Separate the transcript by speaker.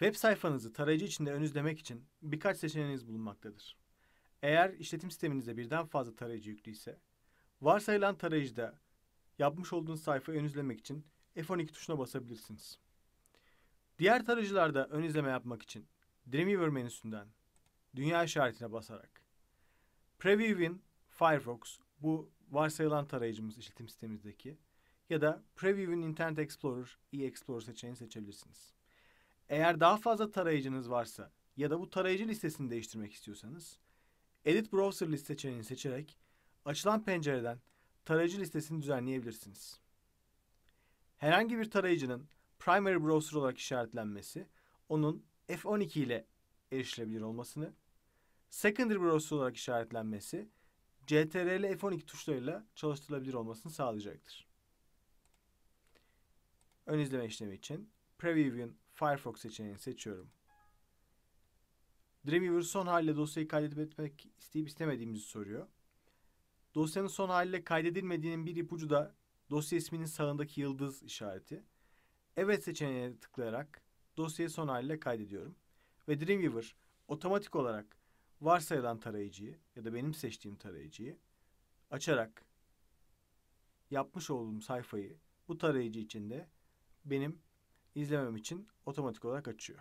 Speaker 1: Web sayfanızı tarayıcı içinde ön için birkaç seçeneğiniz bulunmaktadır. Eğer işletim sisteminizde birden fazla tarayıcı yüklüyse, varsayılan tarayıcıda yapmış olduğunuz sayfayı ön için F12 tuşuna basabilirsiniz. Diğer tarayıcılarda ön izleme yapmak için Dreamweaver menüsünden dünya işaretine basarak Preview'in Firefox bu varsayılan tarayıcımız işletim sistemimizdeki ya da Preview'in Internet Explorer, e-Explorer seçeneğini seçebilirsiniz. Eğer daha fazla tarayıcınız varsa ya da bu tarayıcı listesini değiştirmek istiyorsanız Edit Browser seçeneğini seçerek açılan pencereden tarayıcı listesini düzenleyebilirsiniz. Herhangi bir tarayıcının primary browser olarak işaretlenmesi onun F12 ile erişilebilir olmasını, secondary browser olarak işaretlenmesi CTRL F12 tuşlarıyla çalıştırılabilir olmasını sağlayacaktır. Ön izleme işlemi için Preview'in Firefox seçeneğini seçiyorum. Dreamweaver son haliyle dosyayı kaydetmek isteyip istemediğimizi soruyor. Dosyanın son haliyle kaydedilmediğinin bir ipucu da dosya isminin sağındaki yıldız işareti. Evet seçeneğine tıklayarak dosyayı son haliyle kaydediyorum. Ve Dreamweaver otomatik olarak varsayılan tarayıcıyı ya da benim seçtiğim tarayıcıyı açarak yapmış olduğum sayfayı bu tarayıcı içinde benim izlemem için otomatik olarak açıyor.